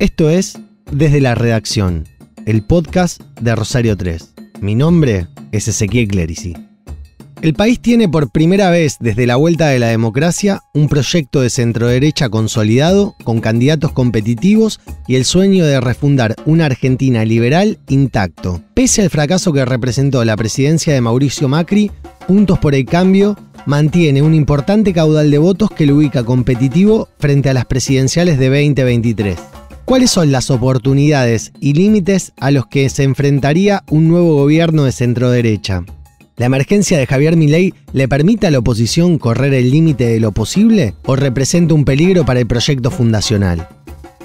Esto es Desde la Redacción, el podcast de Rosario 3. Mi nombre es Ezequiel Clerici. El país tiene por primera vez desde la vuelta de la democracia un proyecto de centroderecha consolidado, con candidatos competitivos y el sueño de refundar una Argentina liberal intacto. Pese al fracaso que representó la presidencia de Mauricio Macri, Juntos por el Cambio mantiene un importante caudal de votos que lo ubica competitivo frente a las presidenciales de 2023. ¿Cuáles son las oportunidades y límites a los que se enfrentaría un nuevo gobierno de centroderecha? ¿La emergencia de Javier Milei le permite a la oposición correr el límite de lo posible o representa un peligro para el proyecto fundacional?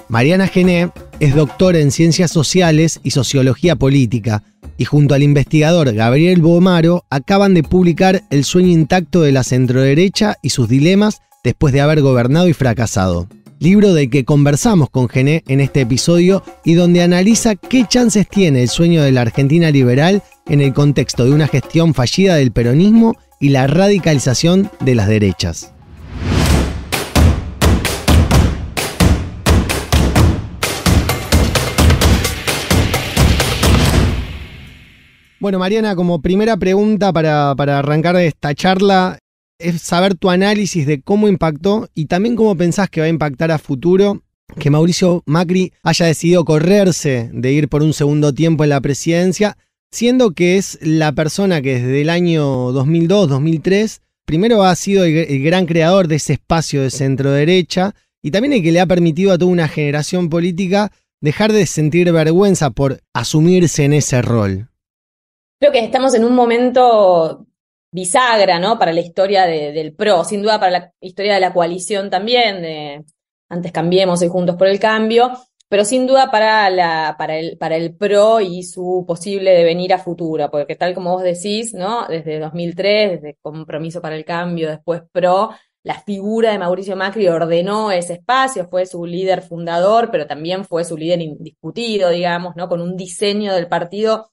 Mariana Gené es doctora en Ciencias Sociales y Sociología Política y junto al investigador Gabriel Bomaro acaban de publicar El sueño intacto de la centroderecha y sus dilemas después de haber gobernado y fracasado libro del que conversamos con Gené en este episodio y donde analiza qué chances tiene el sueño de la Argentina liberal en el contexto de una gestión fallida del peronismo y la radicalización de las derechas. Bueno, Mariana, como primera pregunta para, para, arrancar esta charla, es saber tu análisis de cómo impactó y también cómo pensás que va a impactar a futuro que Mauricio Macri haya decidido correrse de ir por un segundo tiempo en la presidencia, siendo que es la persona que desde el año 2002-2003 primero ha sido el, gran creador de ese espacio de centro derecha y también el que le ha permitido a toda una generación política dejar de sentir vergüenza por asumirse en ese rol. Creo que estamos en un momento bisagra, ¿no? Para la historia del PRO, sin duda para la historia de la coalición también, de antes cambiemos y juntos por el cambio, pero sin duda para, la, para, el, para el PRO y su posible devenir a futuro, porque tal como vos decís, ¿no? Desde 2003, desde Compromiso para el Cambio, después PRO, la figura de Mauricio Macri ordenó ese espacio, fue su líder fundador, pero también fue su líder indiscutido, digamos, ¿no? Con un diseño del partido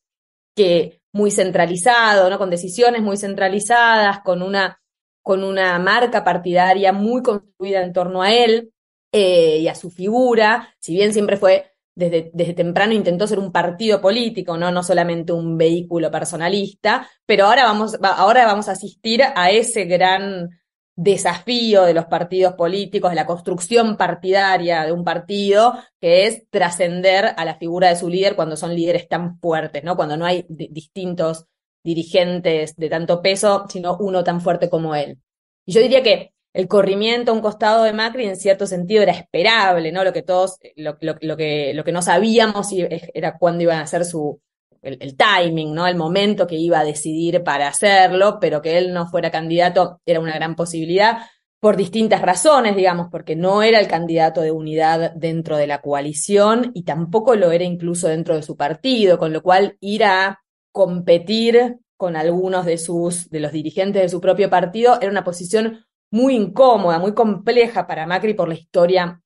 que muy centralizado, ¿no? Con decisiones muy centralizadas, con una, con una marca partidaria muy construida en torno a él eh, y a su figura, si bien siempre fue desde, desde, temprano intentó ser un partido político, ¿no? no solamente un vehículo personalista, pero ahora vamos, ahora vamos a asistir a ese gran desafío de los partidos políticos, de la construcción partidaria de un partido, que es trascender a la figura de su líder cuando son líderes tan fuertes, ¿no? Cuando no hay distintos dirigentes de tanto peso, sino uno tan fuerte como él. Y yo diría que el corrimiento a un costado de Macri en cierto sentido era esperable, ¿no? Lo que todos, eh, lo, que, lo que no sabíamos era cuándo iban a ser su, el, timing, ¿no? El momento que iba a decidir para hacerlo, pero que él no fuera candidato era una gran posibilidad por distintas razones, digamos, porque no era el candidato de unidad dentro de la coalición y tampoco lo era incluso dentro de su partido, con lo cual ir a competir con algunos de sus, de los dirigentes de su propio partido, era una posición muy incómoda, muy compleja para Macri por la historia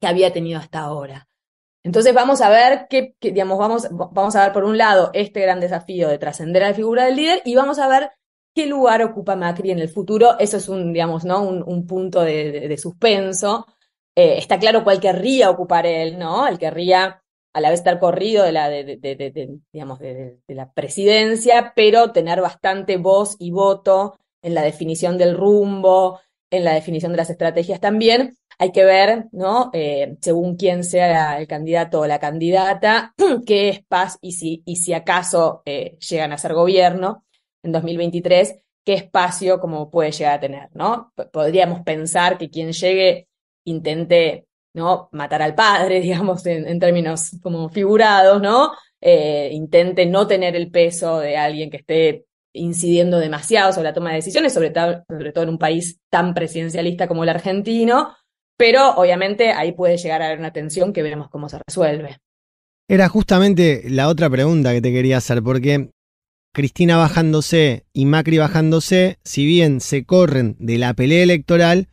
que había tenido hasta ahora. Entonces vamos a ver qué, digamos, vamos, vamos a ver por un lado este gran desafío de trascender a la figura del líder y vamos a ver qué lugar ocupa Macri en el futuro. Eso es un, digamos, ¿no? Un, punto de, suspenso. Eh, está claro cuál querría ocupar él, ¿no? Él querría a la vez estar corrido de la, de, de digamos, de, la presidencia, pero tener bastante voz y voto en la definición del rumbo, en la definición de las estrategias también hay que ver, ¿no? Eh, según quién sea el candidato o la candidata, qué es y si, y si acaso eh, llegan a ser gobierno en 2023, qué espacio como puede llegar a tener, ¿no? podríamos pensar que quien llegue intente, ¿no? Matar al padre, digamos, en, términos como figurados, ¿no? Eh, intente no tener el peso de alguien que esté incidiendo demasiado sobre la toma de decisiones, sobre, todo en un país tan presidencialista como el argentino, pero obviamente ahí puede llegar a haber una tensión que veremos cómo se resuelve. Era justamente la otra pregunta que te quería hacer, porque Cristina bajándose y Macri bajándose, si bien se corren de la pelea electoral,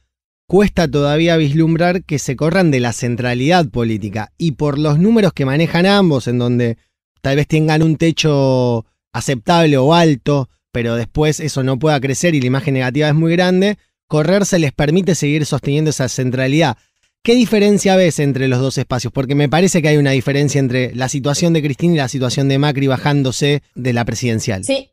cuesta todavía vislumbrar que se corran de la centralidad política. Y por los números que manejan ambos, en donde tal vez tengan un techo aceptable o alto, pero después eso no pueda crecer y la imagen negativa es muy grande, correr se les permite seguir sosteniendo esa centralidad. ¿Qué diferencia ves entre los dos espacios? Porque me parece que hay una diferencia entre la situación de Cristina y la situación de Macri bajándose de la presidencial. Sí,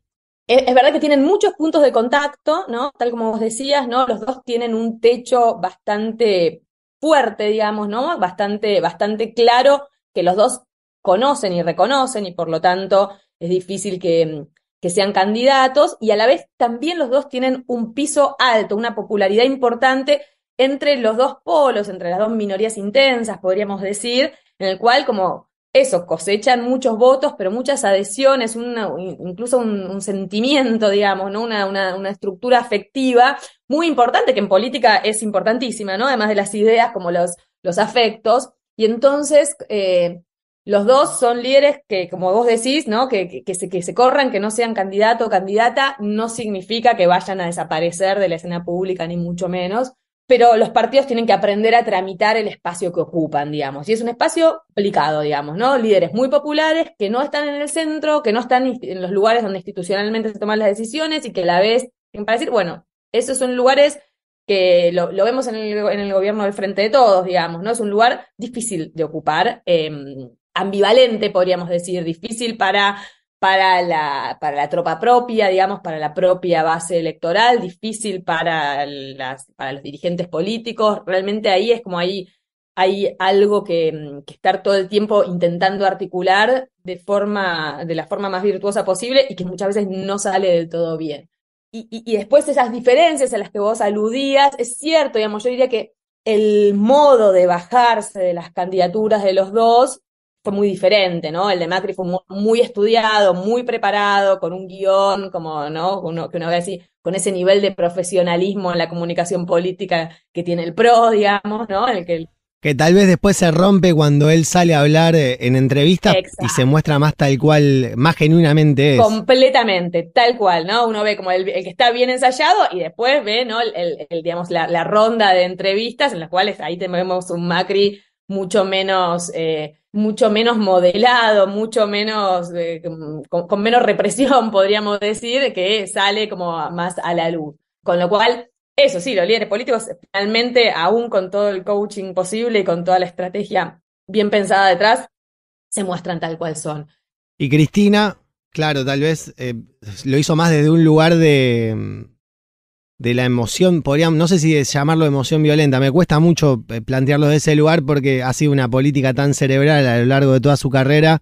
es, verdad que tienen muchos puntos de contacto, ¿no? Tal como vos decías, ¿no? Los dos tienen un techo bastante fuerte, digamos, ¿no? Bastante, bastante claro que los dos conocen y reconocen y por lo tanto es difícil que, mm, que sean candidatos y a la vez también los dos tienen un piso alto, una popularidad importante entre los dos polos, entre las dos minorías intensas, podríamos decir, en el cual como esos cosechan muchos votos, pero muchas adhesiones, incluso un, sentimiento, digamos, ¿no? Una, una, estructura afectiva muy importante, que en política es importantísima, ¿no? Además de las ideas como los, los afectos. Y entonces, eh, los dos son líderes que, como vos decís, ¿no? Que, que, se, corran, que no sean candidato o candidata, no significa que vayan a desaparecer de la escena pública, ni mucho menos, pero los partidos tienen que aprender a tramitar el espacio que ocupan, digamos. Y es un espacio complicado, digamos, ¿no? Líderes muy populares que no están en el centro, que no están en los lugares donde institucionalmente se toman las decisiones y que a la vez, para decir, bueno, esos son lugares que lo, vemos en el, gobierno del frente de todos, digamos, ¿no? Es un lugar difícil de ocupar. Em, ambivalente, podríamos decir, difícil para, para, la, para la tropa propia, digamos, para la propia base electoral, difícil para, las, para los dirigentes políticos. Realmente ahí es como ahí hay algo que, estar todo el tiempo intentando articular de, forma, de la forma más virtuosa posible y que muchas veces no sale del todo bien. Y, y después esas diferencias a las que vos aludías, es cierto, digamos, yo diría que el modo de bajarse de las candidaturas de los dos fue muy diferente, ¿no? El de Macri fue muy, estudiado, muy preparado, con un guión, como, ¿no? Uno, que uno ve así, con ese nivel de profesionalismo en la comunicación política que tiene el PRO, digamos, ¿no? que tal vez después se rompe cuando él sale a hablar eh, en entrevistas y se muestra más tal cual, más genuinamente es. Completamente, tal cual, ¿no? Uno ve como el, que está bien ensayado y después ve, ¿no? El, digamos, la, la, ronda de entrevistas en las cuales ahí tenemos un Macri mucho menos, eh, mucho menos modelado, mucho menos, eh, con, menos represión, podríamos decir, que sale como más a la luz. Con lo cual, eso sí, los líderes políticos realmente, aún con todo el coaching posible y con toda la estrategia bien pensada detrás, se muestran tal cual son. Y Cristina, claro, tal vez eh, lo hizo más desde un lugar de de la emoción, no sé si llamarlo emoción violenta, me cuesta mucho eh, plantearlo de ese lugar porque ha sido una política tan cerebral a lo largo de toda su carrera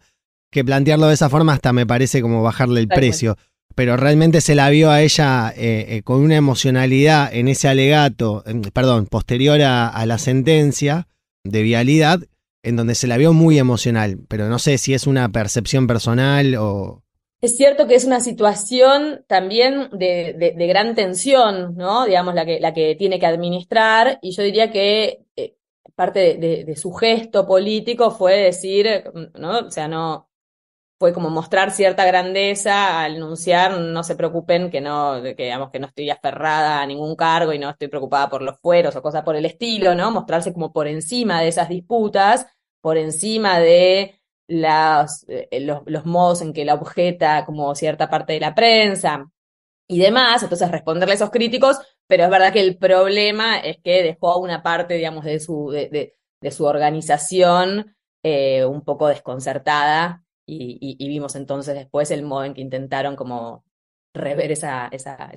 que plantearlo de esa forma hasta me parece como bajarle el precio. Pero realmente se la vio a ella eh, eh, con una emocionalidad en ese alegato, em, perdón, posterior a, la sentencia de vialidad, en donde se la vio muy emocional. Pero no sé si es una percepción personal o, es cierto que es una situación también de, gran tensión, ¿no? Digamos, la que, tiene que administrar, y yo diría que eh, parte de, su gesto político fue decir, ¿no? O sea, no fue como mostrar cierta grandeza al anunciar, no se preocupen que no, que digamos que no estoy aferrada a ningún cargo y no estoy preocupada por los fueros o cosas por el estilo, ¿no? Mostrarse como por encima de esas disputas, por encima de eh, eh, los, modos en que la objeta como cierta parte de la prensa y demás, entonces responderle a esos críticos, pero es verdad que el problema es que dejó a una parte, digamos, de su, organización eh, un poco desconcertada y, vimos entonces después el modo en que intentaron como rever esa,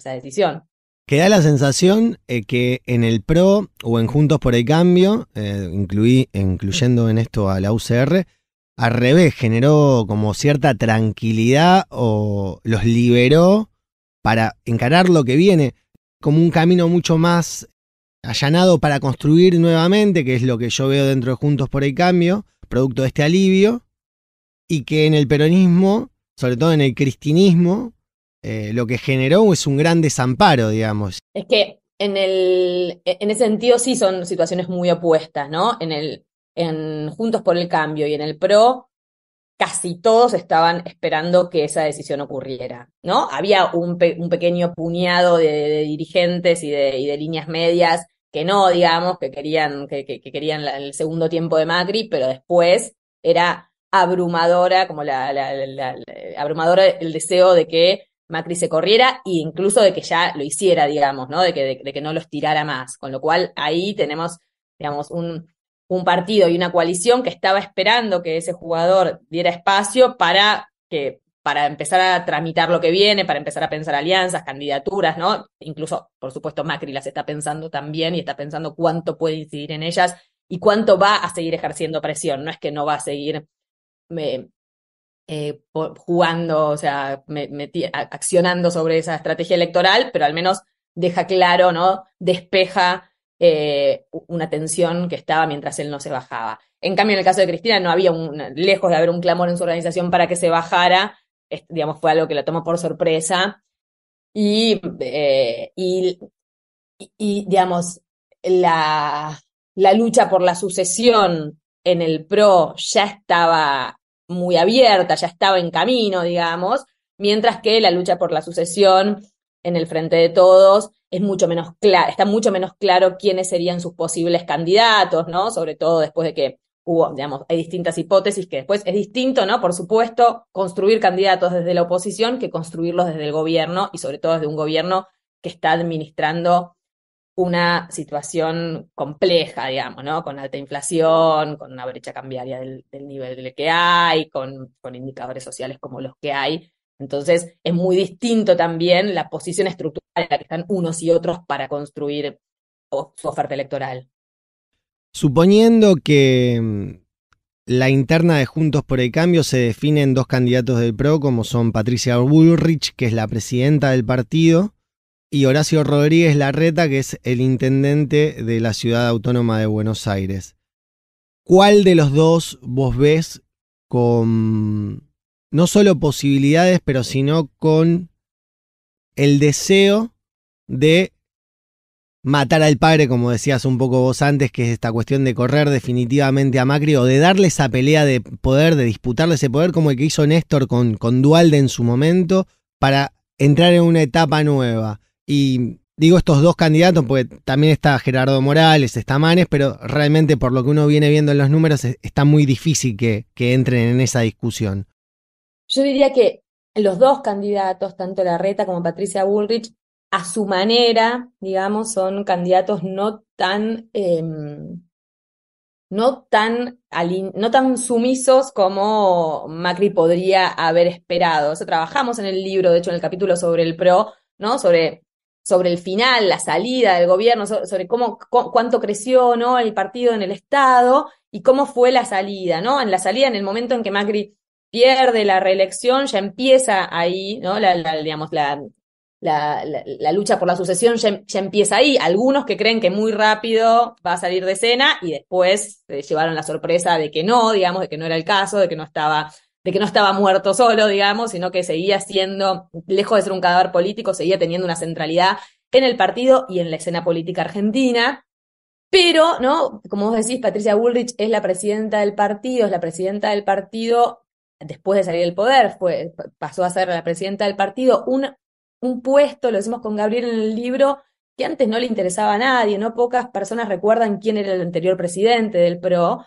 decisión. Queda la sensación que en el PRO o en Juntos por el Cambio, incluyendo en esto a la UCR, al revés, generó como cierta tranquilidad o los liberó para encarar lo que viene, como un camino mucho más allanado para construir nuevamente, que es lo que yo veo dentro de Juntos por el Cambio, producto de este alivio, y que en el peronismo, sobre todo en el cristinismo, eh, lo que generó es un gran desamparo, digamos. Es que en, el, en ese sentido sí son situaciones muy opuestas, ¿no? En el, en Juntos por el Cambio y en el PRO, casi todos estaban esperando que esa decisión ocurriera, ¿no? Había un, pequeño puñado de, dirigentes y de, líneas medias que no, digamos, que querían, que, querían el segundo tiempo de Macri, pero después era abrumadora, como la, abrumadora el deseo de que Macri se corriera e incluso de que ya lo hiciera, digamos, ¿no? De que, de que no los tirara más. Con lo cual ahí tenemos, digamos, un, un partido y una coalición que estaba esperando que ese jugador diera espacio para que para empezar a tramitar lo que viene, para empezar a pensar alianzas, candidaturas, ¿no? Incluso, por supuesto, Macri las está pensando también y está pensando cuánto puede incidir en ellas y cuánto va a seguir ejerciendo presión. No es que no va a seguir eh, jugando, o sea, accionando sobre esa estrategia electoral, pero al menos deja claro, ¿no? Despeja eh, una tensión que estaba mientras él no se bajaba. En cambio, en el caso de Cristina, no había un, lejos de haber un clamor en su organización para que se bajara, digamos, fue algo que la tomó por sorpresa. Eh, y, digamos, la, la lucha por la sucesión en el PRO ya estaba muy abierta, ya estaba en camino, digamos, mientras que la lucha por la sucesión en el frente de todos, es mucho menos está mucho menos claro quiénes serían sus posibles candidatos, ¿no? Sobre todo después de que hubo, digamos, hay distintas hipótesis que después es distinto, ¿no? Por supuesto, construir candidatos desde la oposición que construirlos desde el gobierno y sobre todo desde un gobierno que está administrando una situación compleja, digamos, ¿no? Con alta inflación, con una brecha cambiaria del, nivel que hay, con indicadores sociales como los que hay, entonces es muy distinto también la posición estructural en la que están unos y otros para construir su oferta electoral. Suponiendo que mm, la interna de Juntos por el Cambio se define en dos candidatos del PRO, como son Patricia Bullrich, que es la presidenta del partido, y Horacio Rodríguez Larreta, que es el intendente de la ciudad autónoma de Buenos Aires. ¿Cuál de los dos vos ves con no solo posibilidades, pero sino con el deseo de matar al padre, como decías un poco vos antes, que es esta cuestión de correr definitivamente a Macri o de darle esa pelea de poder, de disputarle ese poder, como el que hizo Néstor con, con Dualde en su momento, para entrar en una etapa nueva. Y digo estos dos candidatos, porque también está Gerardo Morales, está Manes, pero realmente por lo que uno viene viendo en los números, e, está muy difícil que, que entren en esa discusión. Yo diría que los dos candidatos, tanto Larreta como Patricia Bullrich, a su manera, digamos, son candidatos no tan, em, no, tan no tan sumisos como Macri podría haber esperado. O sea, trabajamos en el libro, de hecho, en el capítulo sobre el PRO, ¿no? Sobre, sobre el final, la salida del gobierno, sobre cómo, cuánto creció, ¿no? El partido en el Estado y cómo fue la salida, ¿no? En la salida, en el momento en que Macri pierde la reelección, ya empieza ahí, ¿no? La, digamos, la, la, lucha por la sucesión ya, empieza ahí. Algunos que creen que muy rápido va a salir de escena y después llevaron la sorpresa de que no, digamos, de que no era el caso, de que no estaba de que no estaba muerto solo, digamos, sino que seguía siendo, lejos de ser un cadáver político, seguía teniendo una centralidad en el partido y en la escena política argentina. Pero, ¿no? Como vos decís, Patricia Bullrich es la presidenta del partido, es la presidenta del partido después de salir del poder, pasó a ser la presidenta del partido, un, un puesto, lo decimos con Gabriel en el libro, que antes no le interesaba a nadie, no pocas personas recuerdan quién era el anterior presidente del PRO,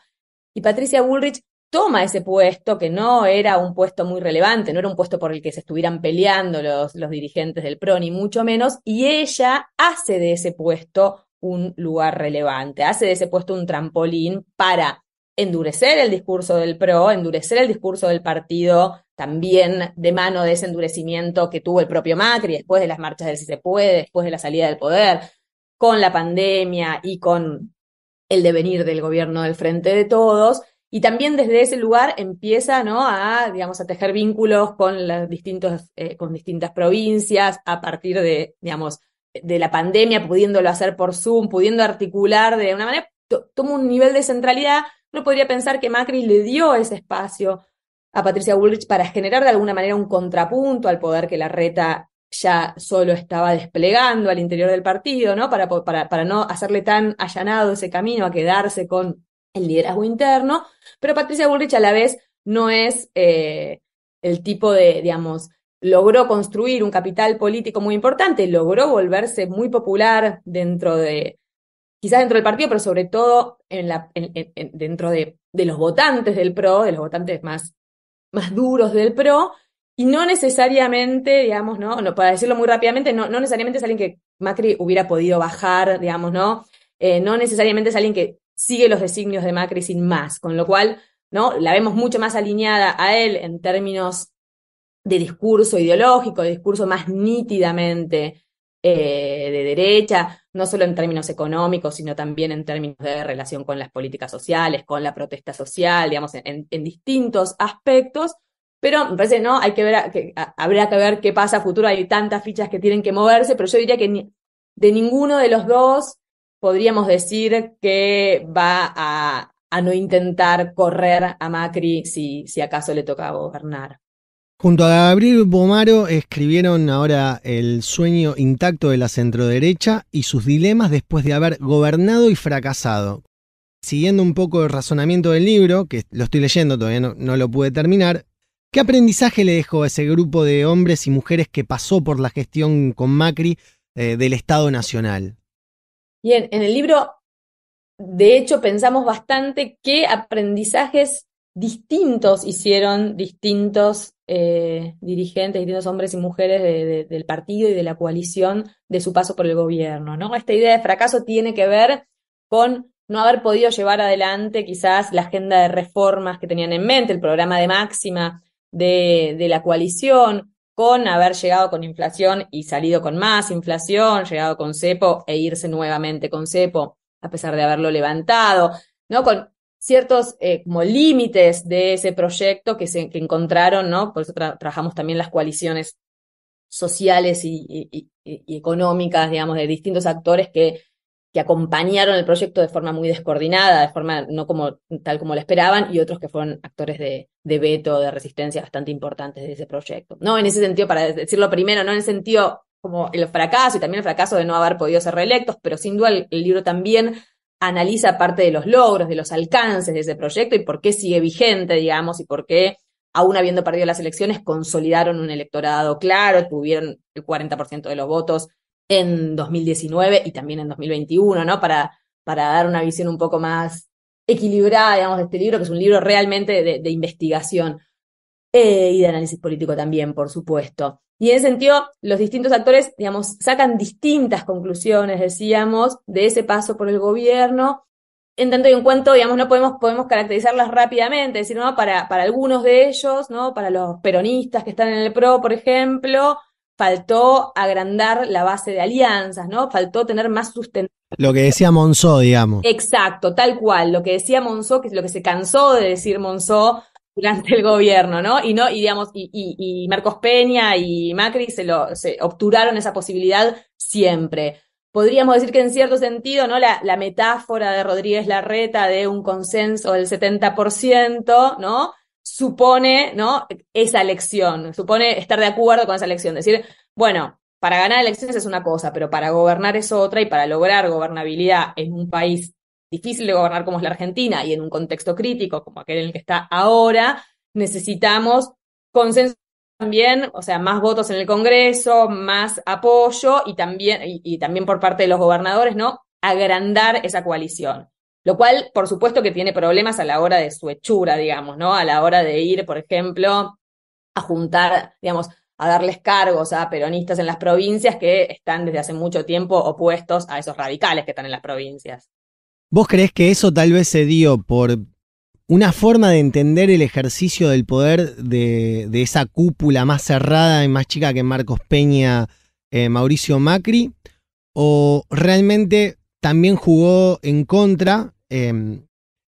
y Patricia Bullrich toma ese puesto, que no era un puesto muy relevante, no era un puesto por el que se estuvieran peleando los, los dirigentes del PRO, ni mucho menos, y ella hace de ese puesto un lugar relevante, hace de ese puesto un trampolín para endurecer el discurso del PRO, endurecer el discurso del partido, también de mano de ese endurecimiento que tuvo el propio Macri después de las marchas del Si se puede, después de la salida del poder, con la pandemia y con el devenir del gobierno del frente de todos. Y también desde ese lugar empieza ¿no? a, digamos, a tejer vínculos con, las distintos, eh, con distintas provincias a partir de, digamos, de la pandemia, pudiéndolo hacer por Zoom, pudiendo articular de una manera, toma un nivel de centralidad uno podría pensar que Macri le dio ese espacio a Patricia Bullrich para generar de alguna manera un contrapunto al poder que la reta ya solo estaba desplegando al interior del partido, ¿no? Para, para, no hacerle tan allanado ese camino a quedarse con el liderazgo interno. Pero Patricia Bullrich a la vez no es eh, el tipo de, digamos, logró construir un capital político muy importante, logró volverse muy popular dentro de, quizás dentro del partido, pero sobre todo en la, dentro de, los votantes del PRO, de los votantes más, más duros del PRO, y no necesariamente, digamos, ¿no? para decirlo muy rápidamente, no, no necesariamente es alguien que Macri hubiera podido bajar, digamos, ¿no? Eh, no necesariamente es alguien que sigue los designios de Macri sin más, con lo cual, ¿no? La vemos mucho más alineada a él en términos de discurso ideológico, de discurso más nítidamente eh, de derecha, no solo en términos económicos, sino también en términos de relación con las políticas sociales, con la protesta social, digamos, en, distintos aspectos. Pero me parece, ¿no? Hay que ver, que, habrá que ver qué pasa a futuro. Hay tantas fichas que tienen que moverse, pero yo diría que de ninguno de los dos podríamos decir que va a, no intentar correr a Macri si acaso le toca gobernar. Junto a Gabriel Bomaro escribieron ahora El sueño intacto de la centroderecha y sus dilemas después de haber gobernado y fracasado. Siguiendo un poco el razonamiento del libro, que lo estoy leyendo, todavía no, lo pude terminar, ¿qué aprendizaje le dejó a ese grupo de hombres y mujeres que pasó por la gestión con Macri eh, del Estado Nacional? Bien, en el libro, de hecho, pensamos bastante qué aprendizajes distintos hicieron distintos eh, dirigentes, distintos hombres y mujeres del partido y de la coalición de su paso por el gobierno. ¿no? Esta idea de fracaso tiene que ver con no haber podido llevar adelante quizás la agenda de reformas que tenían en mente, el programa de máxima de, de la coalición, con haber llegado con inflación y salido con más inflación, llegado con cepo e irse nuevamente con cepo, a pesar de haberlo levantado, ¿no? Con ciertos eh, como límites de ese proyecto que se encontraron, ¿no? Por eso trabajamos también las coaliciones sociales y, económicas, digamos, de distintos actores que, que acompañaron el proyecto de forma muy descoordinada, de forma no como tal como lo esperaban, y otros que fueron actores de, veto, de resistencia bastante importantes de ese proyecto. No, en ese sentido, para decirlo primero, no en el sentido como el fracaso y también el fracaso de no haber podido ser reelectos, pero sin duda el libro también analiza parte de los logros, de los alcances de ese proyecto y por qué sigue vigente, digamos, y por qué, aún habiendo perdido las elecciones, consolidaron un electorado claro, tuvieron el 40% de los votos en 2019 y también en 2021, ¿no? Para, para dar una visión un poco más equilibrada, digamos, de este libro, que es un libro realmente de investigación. Eh, y de análisis político también, por supuesto. Y en ese sentido, los distintos actores, digamos, sacan distintas conclusiones, decíamos, de ese paso por el gobierno. En tanto y en cuanto, digamos, no podemos, podemos caracterizarlas rápidamente, decir, para, para algunos de ellos, ¿no? Para los peronistas que están en el PRO, por ejemplo, faltó agrandar la base de alianzas, ¿no? Faltó tener más sustento Lo que decía Monzó, digamos. Exacto, tal cual. Lo que decía Monzó, que es lo que se cansó de decir Monzó, durante el gobierno, ¿no? Y no, y digamos, y, Marcos Peña y Macri se lo se obturaron esa posibilidad siempre. Podríamos decir que en cierto sentido, ¿no? La, la metáfora de Rodríguez Larreta de un consenso del 70%, ¿no? Supone, ¿no? Esa elección, supone estar de acuerdo con esa elección. Decir, bueno, para ganar elecciones es una cosa, pero para gobernar es otra y para lograr gobernabilidad en un país difícil de gobernar como es la Argentina y en un contexto crítico como aquel en el que está ahora, necesitamos consenso también, o sea, más votos en el Congreso, más apoyo y también, y, también por parte de los gobernadores, ¿no? Agrandar esa coalición. Lo cual, por supuesto, que tiene problemas a la hora de su hechura, digamos, ¿no? A la hora de ir, por ejemplo, a juntar, digamos, a darles cargos a peronistas en las provincias que están desde hace mucho tiempo opuestos a esos radicales que están en las provincias. ¿Vos crees que eso tal vez se dio por una forma de entender el ejercicio del poder de, esa cúpula más cerrada y más chica que Marcos Peña, eh, Mauricio Macri? ¿O realmente también jugó en contra em,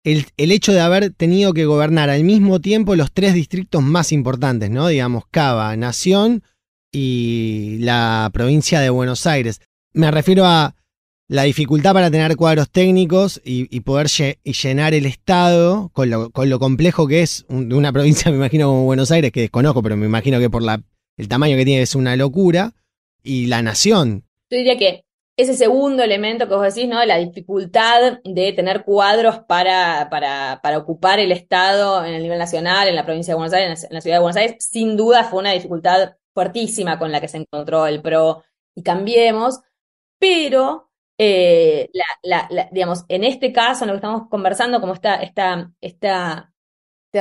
el, el, hecho de haber tenido que gobernar al mismo tiempo los tres distritos más importantes, ¿no? Digamos, Cava, Nación y la provincia de Buenos Aires. Me refiero a la dificultad para tener cuadros técnicos y, y poder llenar el Estado con lo, complejo que es una provincia, me imagino, como Buenos Aires, que desconozco, pero me imagino que por el tamaño que tiene es una locura, y la nación. Yo diría que ese segundo elemento que vos decís, ¿no? La dificultad de tener cuadros para, para ocupar el Estado en el nivel nacional, en la provincia de Buenos Aires, en la ciudad de Buenos Aires, sin duda fue una dificultad fuertísima con la que se encontró el PRO y Cambiemos, pero eh, digamos, en este caso, en lo que estamos conversando, como está este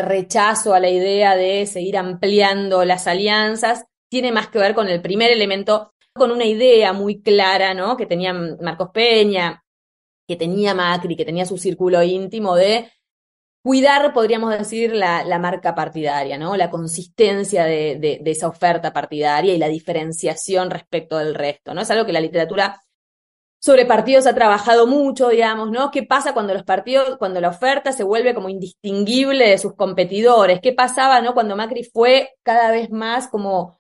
rechazo a la idea de seguir ampliando las alianzas, tiene más que ver con el primer elemento, con una idea muy clara, ¿no? Que tenía Marcos Peña, que tenía Macri, que tenía su círculo íntimo de cuidar, podríamos decir, la, marca partidaria, ¿no? La consistencia de, de esa oferta partidaria y la diferenciación respecto del resto, ¿no? Es algo que la literatura sobre partidos ha trabajado mucho, digamos, ¿no? ¿Qué pasa cuando los partidos, cuando la oferta se vuelve como indistinguible de sus competidores? ¿Qué pasaba, ¿no? Cuando Macri fue cada vez más como,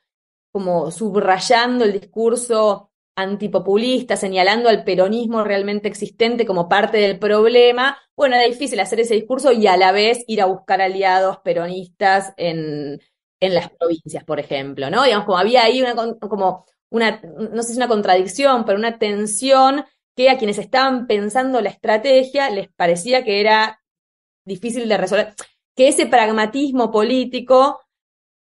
como subrayando el discurso antipopulista, señalando al peronismo realmente existente como parte del problema, bueno, era difícil hacer ese discurso y a la vez ir a buscar aliados peronistas en, en las provincias, por ejemplo, ¿no? Digamos, como había ahí una, como una, no sé si una contradicción, pero una tensión que a quienes estaban pensando la estrategia les parecía que era difícil de resolver, que ese pragmatismo político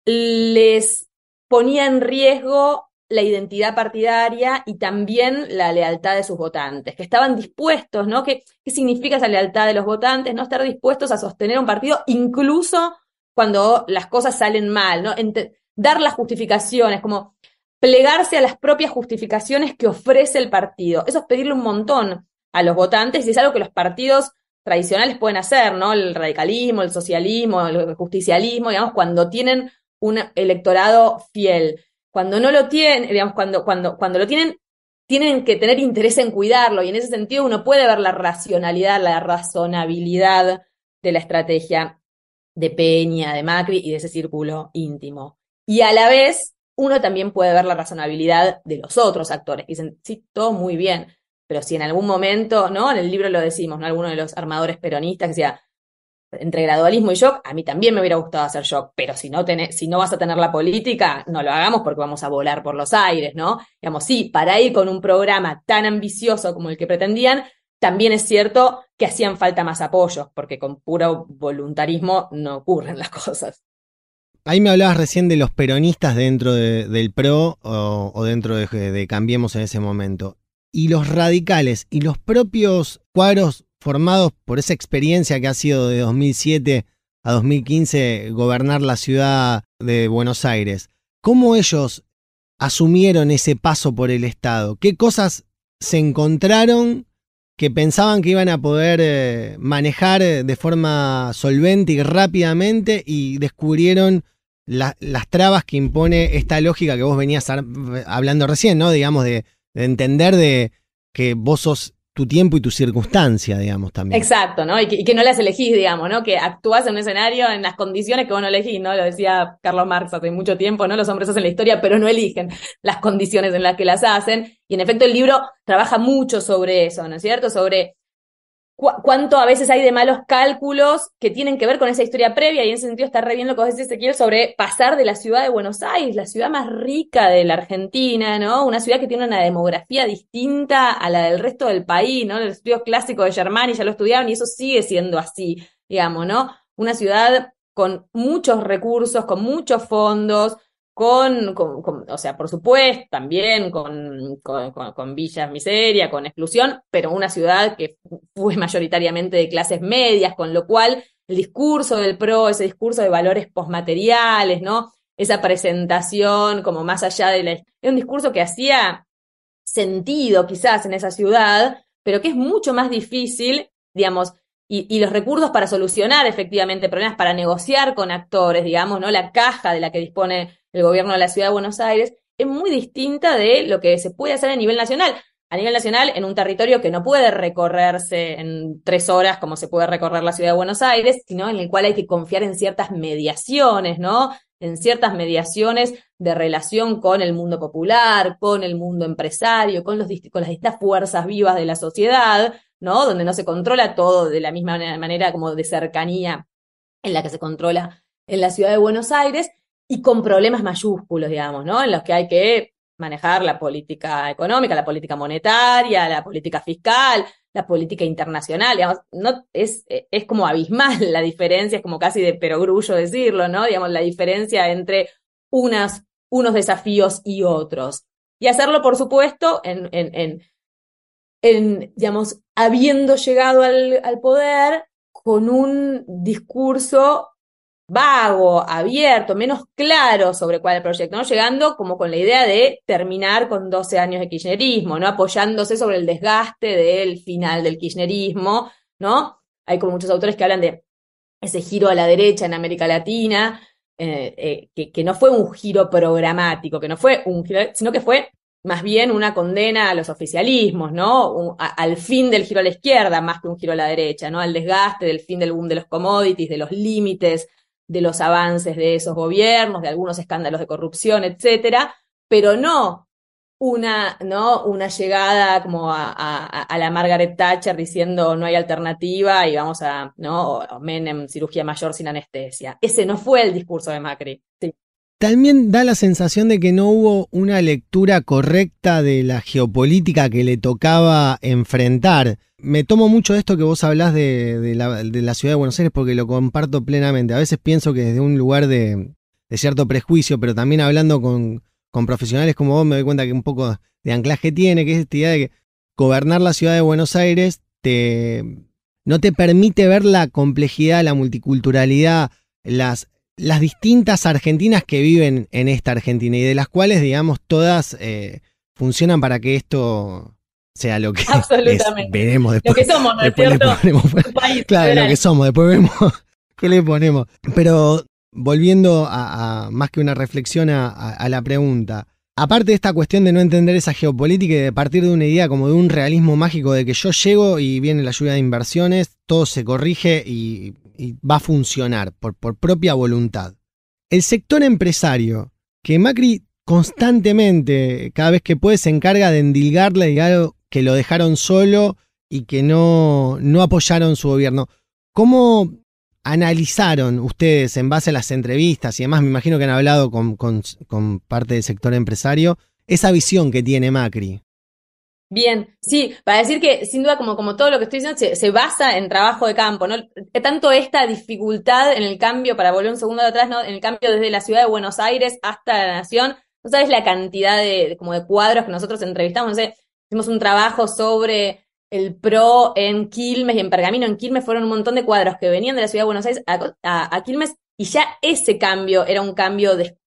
les ponía en riesgo la identidad partidaria y también la lealtad de sus votantes, que estaban dispuestos, ¿no? ¿Qué, ¿Qué, significa esa lealtad de los votantes? No estar dispuestos a sostener un partido incluso cuando las cosas salen mal, ¿no? dar las justificaciones, como plegarse a las propias justificaciones que ofrece el partido. Eso es pedirle un montón a los votantes y es algo que los partidos tradicionales pueden hacer, ¿no? El radicalismo, el socialismo, el justicialismo, digamos, cuando tienen un electorado fiel. Cuando no lo tienen, digamos, cuando, cuando, cuando lo tienen, tienen que tener interés en cuidarlo y en ese sentido uno puede ver la racionalidad, la razonabilidad de la estrategia de Peña, de Macri y de ese círculo íntimo. Y a la vez uno también puede ver la razonabilidad de los otros actores. Dicen, sí, todo muy bien, pero si en algún momento, ¿no? En el libro lo decimos, ¿no? Alguno de los armadores peronistas decía, entre gradualismo y shock, a mí también me hubiera gustado hacer shock, pero si no, si no vas a tener la política, no lo hagamos porque vamos a volar por los aires, ¿no? Digamos, sí, para ir con un programa tan ambicioso como el que pretendían, también es cierto que hacían falta más apoyos, porque con puro voluntarismo no ocurren las cosas. Ahí me hablabas recién de los peronistas dentro del PRO o, dentro de, Cambiemos en ese momento. Y los radicales y los propios cuadros formados por esa experiencia que ha sido de 2007 a 2015 gobernar la ciudad de Buenos Aires. ¿Cómo ellos asumieron ese paso por el Estado? ¿Qué cosas se encontraron que pensaban que iban a poder eh, manejar de forma solvente y rápidamente y descubrieron las trabas que impone esta lógica que vos venías hablando recién, ¿no? Digamos, de, entender de que vos sos tu tiempo y tu circunstancia, digamos, también. Exacto, ¿no? Y que, y que no las elegís, digamos, ¿no? Que actúas en un escenario en las condiciones que vos no elegís, ¿no? Lo decía Carlos Marx hace mucho tiempo, ¿no? Los hombres hacen la historia, pero no eligen las condiciones en las que las hacen. Y en efecto el libro trabaja mucho sobre eso, ¿no es cierto? Sobre cuánto a veces hay de malos cálculos que tienen que ver con esa historia previa, y en ese sentido está re bien lo que vos decís, Ezequiel, sobre pasar de la ciudad de Buenos Aires, la ciudad más rica de la Argentina, ¿no? Una ciudad que tiene una demografía distinta a la del resto del país, ¿no? El estudio clásico de Germán y ya lo estudiaron, y eso sigue siendo así, digamos, ¿no? Una ciudad con muchos recursos, con muchos fondos, con, o sea, por supuesto, también con, con, villas miseria, con exclusión, pero una ciudad que fue mayoritariamente de clases medias, con lo cual el discurso del PRO, ese discurso de valores posmateriales, ¿no? Esa presentación como más allá de la... Es un discurso que hacía sentido quizás en esa ciudad, pero que es mucho más difícil, digamos, y, los recursos para solucionar efectivamente problemas, para negociar con actores, digamos, ¿no? La caja de la que dispone el gobierno de la ciudad de Buenos Aires es muy distinta de lo que se puede hacer a nivel nacional. A nivel nacional, en un territorio que no puede recorrerse en tres horas como se puede recorrer la ciudad de Buenos Aires, sino en el cual hay que confiar en ciertas mediaciones, ¿no? En ciertas mediaciones de relación con el mundo popular, con el mundo empresario, con, los, con las distintas fuerzas vivas de la sociedad, ¿no? Donde no se controla todo de la misma manera como de cercanía en la que se controla en la ciudad de Buenos Aires y con problemas mayúsculos, digamos, En los que hay que manejar la política económica, la política monetaria, la política fiscal, la política internacional, no, es, es como abismal la diferencia, es como casi de perogrullo decirlo, ¿no? Digamos, la diferencia entre unos desafíos y otros. Y hacerlo, por supuesto, en digamos, habiendo llegado al, poder con un discurso vago, abierto, menos claro sobre cuál es el proyecto, ¿no? Llegando como con la idea de terminar con 12 años de kirchnerismo, ¿no? Apoyándose sobre el desgaste del final del kirchnerismo, ¿no? Hay como muchos autores que hablan de ese giro a la derecha en América Latina, eh, eh, que, que, no fue un giro programático, que no fue un giro, sino que fue más bien una condena a los oficialismos, ¿no? al fin del giro a la izquierda más que un giro a la derecha, ¿no? Al desgaste del fin del boom de los commodities, de los límites, de los avances de esos gobiernos, de algunos escándalos de corrupción, etcétera, pero no una, ¿no? una llegada como a, la Margaret Thatcher diciendo no hay alternativa y vamos a, ¿no? O Menem, cirugía mayor sin anestesia. Ese no fue el discurso de Macri. Sí. También da la sensación de que no hubo una lectura correcta de la geopolítica que le tocaba enfrentar. Me tomo mucho esto que vos hablas de, la, ciudad de Buenos Aires porque lo comparto plenamente. A veces pienso que desde un lugar de, cierto prejuicio, pero también hablando con, profesionales como vos me doy cuenta que un poco de anclaje tiene, que es esta idea de que gobernar la ciudad de Buenos Aires te, no te permite ver la complejidad, la multiculturalidad, las las distintas Argentinas que viven en esta Argentina y de las cuales, digamos, todas eh, funcionan para que esto sea lo que Absolutamente. veremos después. Lo que somos, ¿no es cierto? claro, lo que somos, después vemos qué le ponemos. Pero volviendo a, más que una reflexión a, a la pregunta. Aparte de esta cuestión de no entender esa geopolítica y de partir de una idea como de un realismo mágico de que yo llego y viene la lluvia de inversiones, todo se corrige y y va a funcionar por, propia voluntad. El sector empresario, que Macri constantemente, cada vez que puede, se encarga de endilgarle digamos que lo dejaron solo y que no, no apoyaron su gobierno. ¿Cómo analizaron ustedes, en base a las entrevistas y además me imagino que han hablado con parte del sector empresario, esa visión que tiene Macri? Bien, sí, para decir que sin duda, como, todo lo que estoy diciendo, se, basa en trabajo de campo, ¿no? Tanto esta dificultad en el cambio, para volver un segundo atrás, ¿no? En el cambio desde la ciudad de Buenos Aires hasta la nación, no sabes la cantidad de, como de cuadros que nosotros entrevistamos, no sé, hicimos un trabajo sobre el PRO en Quilmes y en Pergamino, en Quilmes fueron un montón de cuadros que venían de la ciudad de Buenos Aires a, Quilmes y ya ese cambio era un cambio de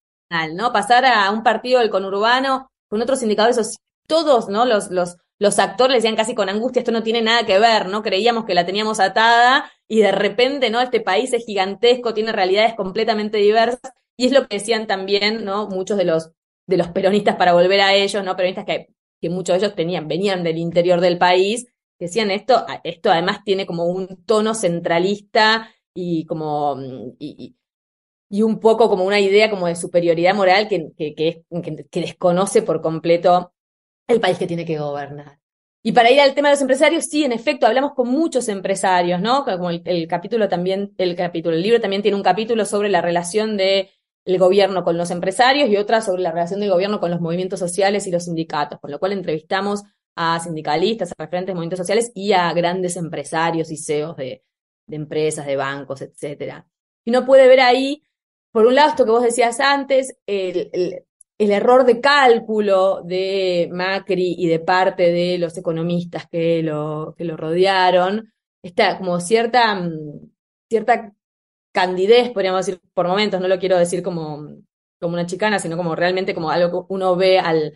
¿no? Pasar a un partido del conurbano con otros indicadores sociales todos, ¿no? Los, los, actores le decían casi con angustia, esto no tiene nada que ver, ¿no? Creíamos que la teníamos atada y de repente, ¿no? Este país es gigantesco, tiene realidades completamente diversas y es lo que decían también, ¿no? Muchos de los, de los peronistas para volver a ellos, ¿no? Peronistas que, que muchos de ellos tenían, venían del interior del país, que decían esto, esto además tiene como un tono centralista y como, mm, y, un poco como una idea como de superioridad moral que, que desconoce por completo el país que tiene que gobernar. Y para ir al tema de los empresarios, sí, en efecto, hablamos con muchos empresarios, ¿no? Como el, capítulo también, el capítulo, el libro también tiene un capítulo sobre la relación del gobierno con los empresarios y otra sobre la relación del gobierno con los movimientos sociales y los sindicatos, con lo cual entrevistamos a sindicalistas, a referentes de movimientos sociales y a grandes empresarios y CEOs de, empresas, de bancos, etcétera. Y uno puede ver ahí, por un lado, esto que vos decías antes, el el error de cálculo de Macri y de parte de los economistas que lo, que lo rodearon, está como cierta, mm, cierta candidez, podríamos decir, por momentos, no lo quiero decir como, como una chicana, sino como realmente como algo que uno ve al,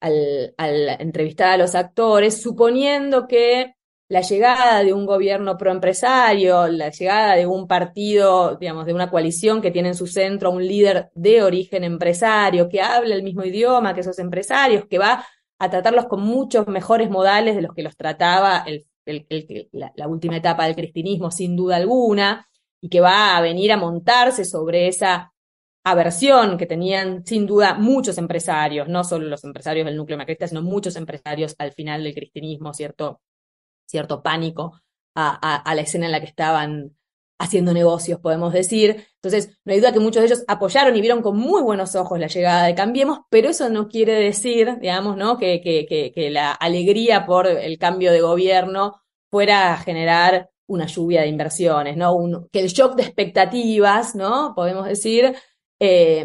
al entrevistar a los actores, suponiendo que la llegada de un gobierno proempresario, la llegada de un partido, digamos, de una coalición que tiene en su centro un líder de origen empresario, que habla el mismo idioma que esos empresarios, que va a tratarlos con muchos mejores modales de los que los trataba la, última etapa del cristinismo, sin duda alguna, y que va a venir a montarse sobre esa aversión que tenían sin duda muchos empresarios, no solo los empresarios del núcleo macrista, sino muchos empresarios al final del cristinismo, ¿cierto? cierto pánico a, la escena en la que estaban haciendo negocios, podemos decir. Entonces, no hay duda que muchos de ellos apoyaron y vieron con muy buenos ojos la llegada de Cambiemos, pero eso no quiere decir, digamos, ¿no? Que, que, la alegría por el cambio de gobierno fuera a generar una lluvia de inversiones, ¿no? que el shock de expectativas, ¿no? Podemos decir, eh,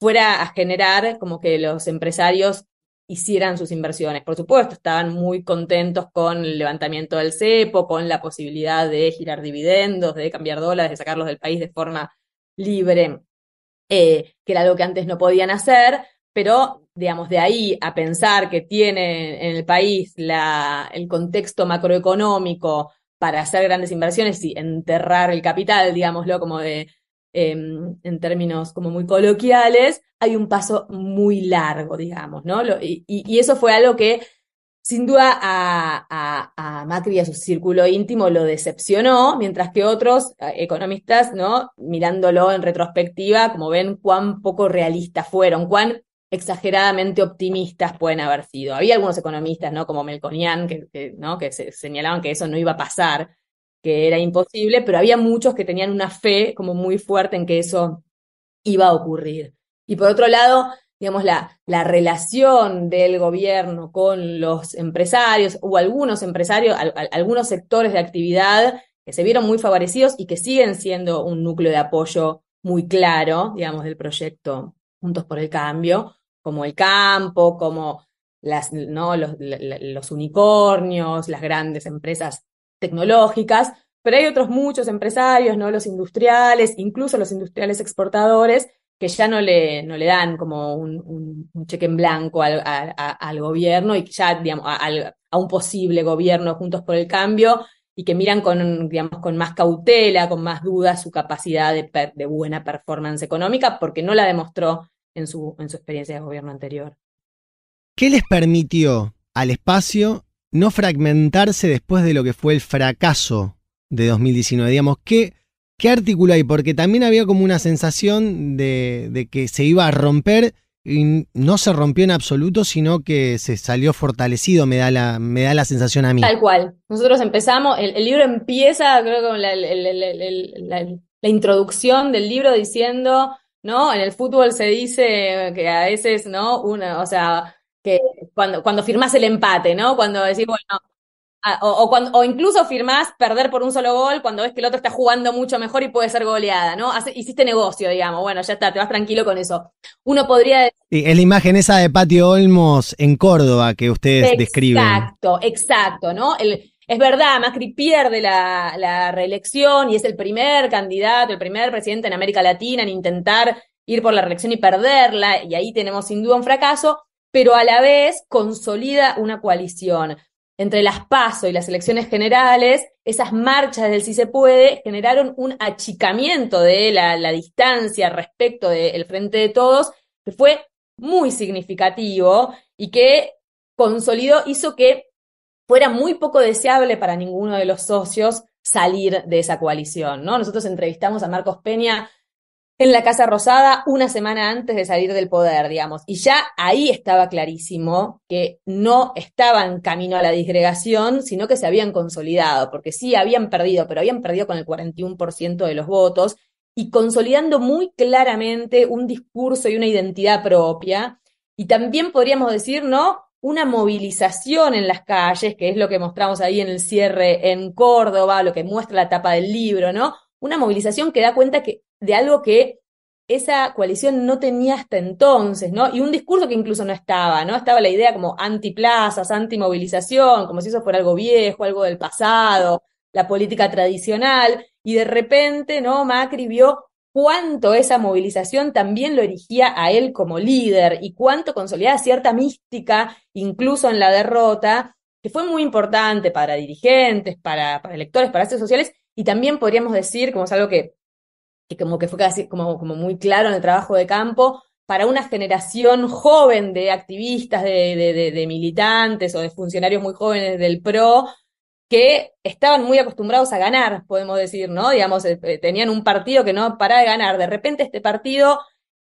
fuera a generar como que los empresarios hicieran sus inversiones. Por supuesto, estaban muy contentos con el levantamiento del cepo, con la posibilidad de girar dividendos, de cambiar dólares, de sacarlos del país de forma libre, eh, que era algo que antes no podían hacer, pero digamos, de ahí a pensar que tiene en el país el contexto macroeconómico para hacer grandes inversiones y enterrar el capital, digámoslo, como de, Em, en términos como muy coloquiales, hay un paso muy largo, digamos, ¿no? y, eso fue algo que sin duda a, Macri y a su círculo íntimo lo decepcionó, mientras que otros eh, economistas, ¿no? Mirándolo en retrospectiva, como ven cuán poco realistas fueron, cuán exageradamente optimistas pueden haber sido. Había algunos economistas, ¿no? Como Melconian, que, ¿no? que señalaban que eso no iba a pasar, que era imposible, pero había muchos que tenían una fe como muy fuerte en que eso iba a ocurrir. Y por otro lado, digamos, la, la relación del gobierno con los empresarios o algunos empresarios, algunos sectores de actividad que se vieron muy favorecidos y que siguen siendo un núcleo de apoyo muy claro, digamos, del proyecto Juntos por el Cambio, como el campo, como las, ¿no? los unicornios, las grandes empresas tecnológicas, pero hay otros muchos empresarios, ¿no? Los industriales, incluso los industriales exportadores, que ya no le, no le dan como un, cheque en blanco al, gobierno y ya, digamos, a, un posible gobierno juntos por el cambio y que miran con, digamos, con más cautela, con más duda su capacidad de, buena performance económica porque no la demostró en su, en su experiencia de gobierno anterior. ¿Qué les permitió al espacio no fragmentarse después de lo que fue el fracaso de 2019? Digamos, ¿qué, qué artículo hay? Porque también había como una sensación de, que se iba a romper y no se rompió en absoluto, sino que se salió fortalecido, me da la, me da la sensación a mí. Tal cual. Nosotros empezamos, el, libro empieza, creo, con la, la, introducción del libro diciendo, ¿no? En el fútbol se dice que a veces, ¿no? Una, o sea, que cuando, cuando firmás el empate, ¿no? Cuando decís, bueno, o, cuando, o incluso firmás perder por un solo gol cuando ves que el otro está jugando mucho mejor y puede ser goleada, ¿no? hiciste negocio, digamos, bueno, ya está, te vas tranquilo con eso. Uno podría es la imagen esa de Patio Olmos en Córdoba que ustedes describen. Exacto, exacto, ¿no? es verdad, Macri pierde la, la, reelección y es el primer candidato, el primer presidente en América Latina en intentar ir por la reelección y perderla, y ahí tenemos sin duda un fracaso, pero a la vez consolida una coalición. Entre las PASO y las elecciones generales, esas marchas del si se puede generaron un achicamiento de la, distancia respecto del Frente de Todos, que fue muy significativo y que consolidó, hizo que fuera muy poco deseable para ninguno de los socios salir de esa coalición, Nosotros entrevistamos a Marcos Peña en la Casa Rosada una semana antes de salir del poder, digamos. Y ya ahí estaba clarísimo que no estaban camino a la disgregación, sino que se habían consolidado, porque sí habían perdido, pero habían perdido con el 41% de los votos y consolidando muy claramente un discurso y una identidad propia. Y también podríamos decir, ¿no? Una movilización en las calles, que es lo que mostramos ahí en el cierre en Córdoba, lo que muestra la tapa del libro, ¿no? Una movilización que da cuenta que de algo que esa coalición no tenía hasta entonces, ¿no? Y un discurso que incluso no estaba, ¿no? Estaba la idea como antiplazas, antimovilización, como si eso fuera algo viejo, algo del pasado, la política tradicional, y de repente, ¿no? Macri vio cuánto esa movilización también lo erigía a él como líder y cuánto consolidaba cierta mística, incluso en la derrota, que fue muy importante para dirigentes, para, electores, para redes sociales, y también podríamos decir, como es algo que que como que fue casi como, como muy claro en el trabajo de campo, para una generación joven de activistas, de, militantes o de funcionarios muy jóvenes del PRO, que estaban muy acostumbrados a ganar, podemos decir, ¿no? Digamos, eh, eh, tenían un partido que no paraba de ganar. De repente este partido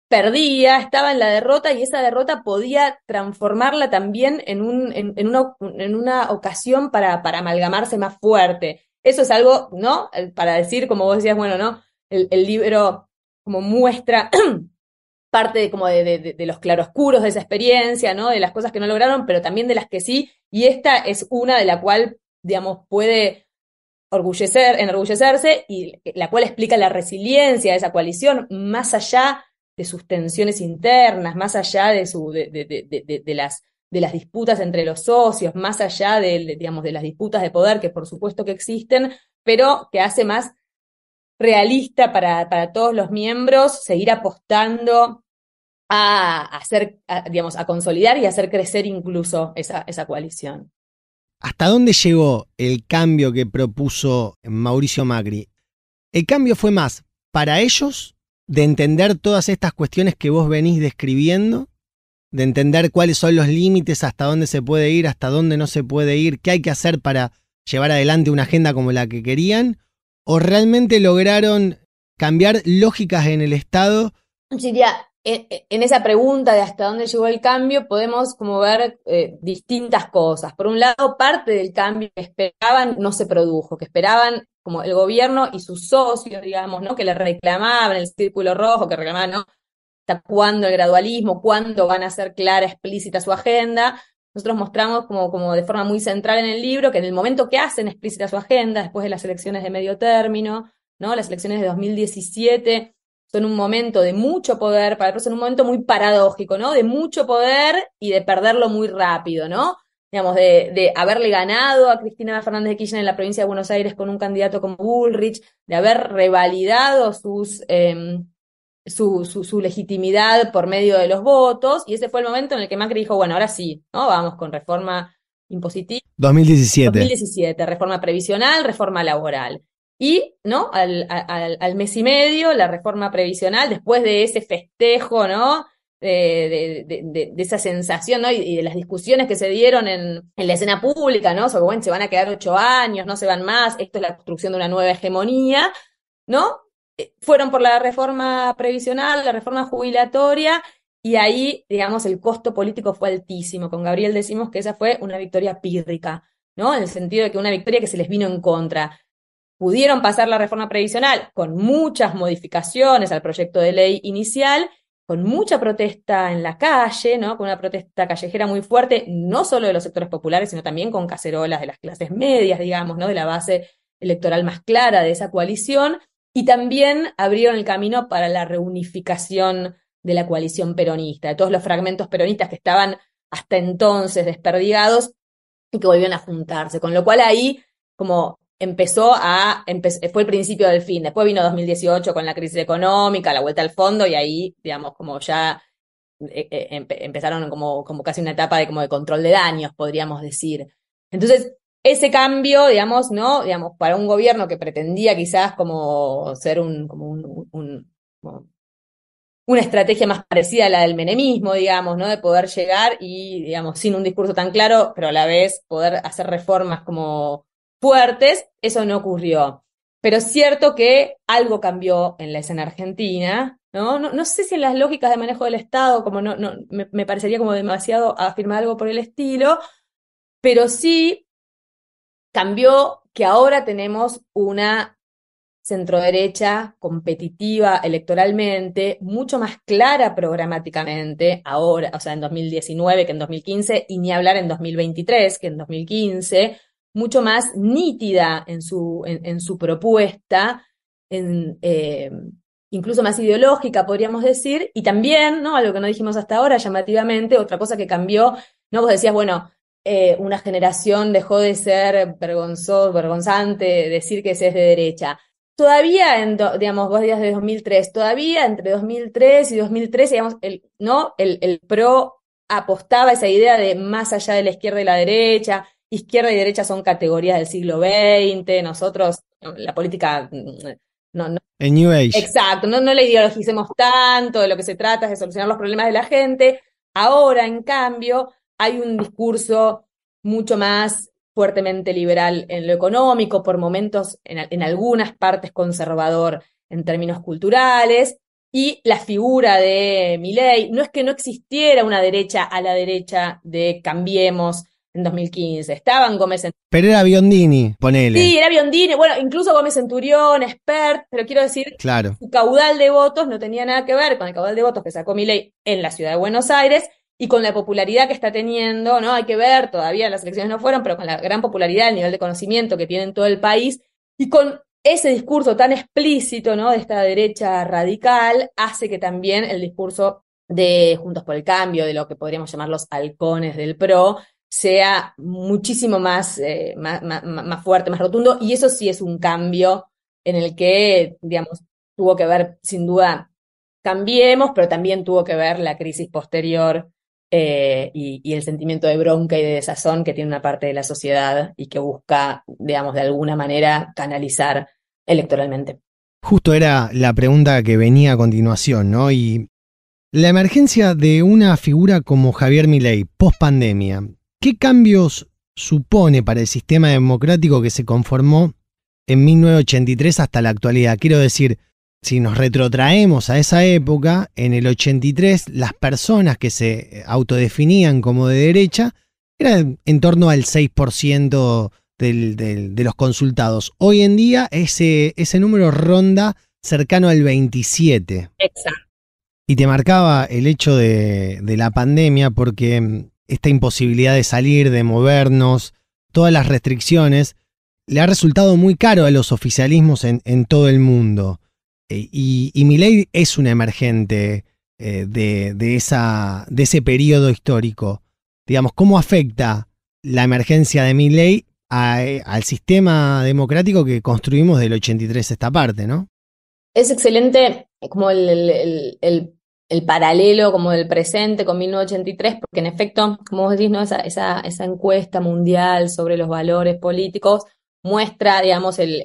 perdía, estaba en la derrota y esa derrota podía transformarla también en, un, una, en una, ocasión para, para amalgamarse más fuerte. Eso es algo, ¿no? Eh, para decir, como vos decías, bueno, ¿no? el, libro como muestra parte de, como de, los claroscuros de esa experiencia, ¿no? De las cosas que no lograron, pero también de las que sí. Y esta es una de la cual, digamos, puede orgullecer, enorgullecerse y la cual explica la resiliencia de esa coalición más allá de sus tensiones internas, más allá de, su, de, las, de las disputas entre los socios, más allá de, digamos, de las disputas de poder que por supuesto que existen, pero que hace más realista para, para todos los miembros, seguir apostando a hacer, digamos, a consolidar y hacer crecer incluso esa, esa coalición. ¿Hasta dónde llegó el cambio que propuso Mauricio Macri? El cambio fue más para ellos de entender todas estas cuestiones que vos venís describiendo, de entender cuáles son los límites, hasta dónde se puede ir, hasta dónde no se puede ir, qué hay que hacer para llevar adelante una agenda como la que querían, o realmente lograron cambiar lógicas en el Estado? Diría, en, esa pregunta de hasta dónde llegó el cambio, podemos como ver eh, distintas cosas. Por un lado, parte del cambio que esperaban no se produjo, que esperaban como el gobierno y sus socios, digamos, ¿no? Que le reclamaban el círculo rojo, que reclamaban, ¿no? ¿Hasta cuándo el gradualismo? ¿Cuándo van a ser clara, explícita su agenda? Nosotros mostramos como, como de forma muy central en el libro que en el momento que hacen explícita su agenda, después de las elecciones de medio término, ¿no? las elecciones de 2017, son un momento de mucho poder para el proceso, un momento muy paradójico, ¿no? De mucho poder y de perderlo muy rápido, ¿no? Digamos, de, de haberle ganado a Cristina Fernández de Kirchner en la provincia de Buenos Aires con un candidato como Bullrich, de haber revalidado sus, em, su, su, legitimidad por medio de los votos, y ese fue el momento en el que Macri dijo, bueno, ahora sí, ¿no? Vamos con reforma impositiva. 2017. 2017, reforma previsional, reforma laboral. Y, ¿no? Al, mes y medio, la reforma previsional, después de ese festejo, ¿no? De, esa sensación, ¿no? Y, de las discusiones que se dieron en, la escena pública, ¿no? Sobre, bueno, se van a quedar ocho años, no se van más, esto es la construcción de una nueva hegemonía, ¿no? Eh, fueron por la reforma previsional, la reforma jubilatoria, y ahí, digamos, el costo político fue altísimo. Con Gabriel decimos que esa fue una victoria pírrica, ¿no? En el sentido de que una victoria que se les vino en contra. Pudieron pasar la reforma previsional con muchas modificaciones al proyecto de ley inicial, con mucha protesta en la calle, ¿no? Con una protesta callejera muy fuerte, no solo de los sectores populares, sino también con cacerolas de las clases medias, digamos, ¿no? De la base electoral más clara de esa coalición y también abrieron el camino para la reunificación de la coalición peronista, de todos los fragmentos peronistas que estaban hasta entonces desperdigados y que volvieron a juntarse, con lo cual ahí como empezó a, fue el principio del fin, después vino 2018 con la crisis económica, la vuelta al fondo y ahí, digamos, como ya eh, eh, empezaron como, como casi una etapa de, como de control de daños, podríamos decir. Entonces, ese cambio, digamos, ¿no? Digamos, para un gobierno que pretendía quizás como ser un, como un, una estrategia más parecida a la del menemismo, digamos, ¿no? De poder llegar y, digamos, sin un discurso tan claro, pero a la vez poder hacer reformas como fuertes, eso no ocurrió. Pero es cierto que algo cambió en la escena argentina, ¿no? No, sé si en las lógicas de manejo del Estado, como no, no me parecería como demasiado afirmar algo por el estilo, pero sí cambió que ahora tenemos una centroderecha competitiva electoralmente, mucho más clara programáticamente ahora, o sea, en 2019 que en 2015, y ni hablar en 2023 que en 2015, mucho más nítida en su, su propuesta, em, incluso más ideológica, podríamos decir, y también, ¿no? Algo que no dijimos hasta ahora, llamativamente, otra cosa que cambió, ¿no? Vos decías, bueno, eh, una generación dejó de ser vergonzoso, vergonzante decir que se es de derecha. Todavía, en, digamos, dos días de 2003, todavía entre 2003 y 2013, digamos, el, ¿no? El, PRO apostaba esa idea de más allá de la izquierda y la derecha, izquierda y derecha son categorías del siglo XX, nosotros, la política... Mm, no, New Age. Exacto, no, no ideologicemos tanto, de lo que se trata es de solucionar los problemas de la gente. Ahora, en cambio, hay un discurso mucho más fuertemente liberal en lo económico, por momentos en, algunas partes conservador en términos culturales, y la figura de Milei. No es que no existiera una derecha a la derecha de Cambiemos en 2015. Estaban Gómez Centurión. Pero era Biondini, ponele. Sí, era Biondini. Bueno, incluso Gómez Centurión, expert, pero quiero decir, claro. su caudal de votos no tenía nada que ver con el caudal de votos que sacó Milei en la ciudad de Buenos Aires y con la popularidad que está teniendo, ¿no? Hay que ver, todavía las elecciones no fueron, pero con la gran popularidad, el nivel de conocimiento que tiene en todo el país, y con ese discurso tan explícito, ¿no? De esta derecha radical, hace que también el discurso de Juntos por el Cambio, de lo que podríamos llamar los halcones del PRO, sea muchísimo eh, más, más fuerte, más rotundo, y eso sí es un cambio en el que, digamos, tuvo que ver, sin duda, cambiemos, pero también tuvo que ver la crisis posterior eh, y, el sentimiento de bronca y de desazón que tiene una parte de la sociedad y que busca, digamos, de alguna manera canalizar electoralmente. Justo era la pregunta que venía a continuación, ¿no? Y la emergencia de una figura como Javier Milei post pandemia, ¿qué cambios supone para el sistema democrático que se conformó en 1983 hasta la actualidad? Quiero decir, si nos retrotraemos a esa época, en el 83 las personas que se autodefinían como de derecha eran en torno al 6% de los consultados. Hoy en día ese, número ronda cercano al 27. Exacto. Y te marcaba el hecho de, la pandemia porque mm, esta imposibilidad de salir, de movernos, todas las restricciones, le ha resultado muy caro a los oficialismos en todo el mundo. Eh, y, y es una emergente eh, de, ese periodo histórico. Digamos, ¿cómo afecta la emergencia de Milei eh, al sistema democrático que construimos del 83 esta parte, ¿no? Es excelente como el, paralelo, como el presente con 1983, porque en efecto, como vos decís, esa, esa encuesta mundial sobre los valores políticos muestra, digamos, el,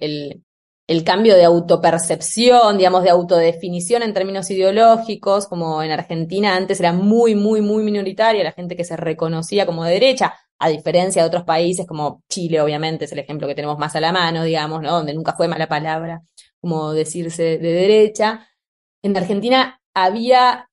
el cambio de autopercepción, digamos, de autodefinición en términos ideológicos, como en Argentina antes era muy, muy, muy minoritaria la gente que se reconocía como de derecha, a diferencia de otros países como Chile, obviamente, es el ejemplo que tenemos más a la mano, digamos, ¿no? Donde nunca fue mala palabra, como decirse de derecha. En Argentina había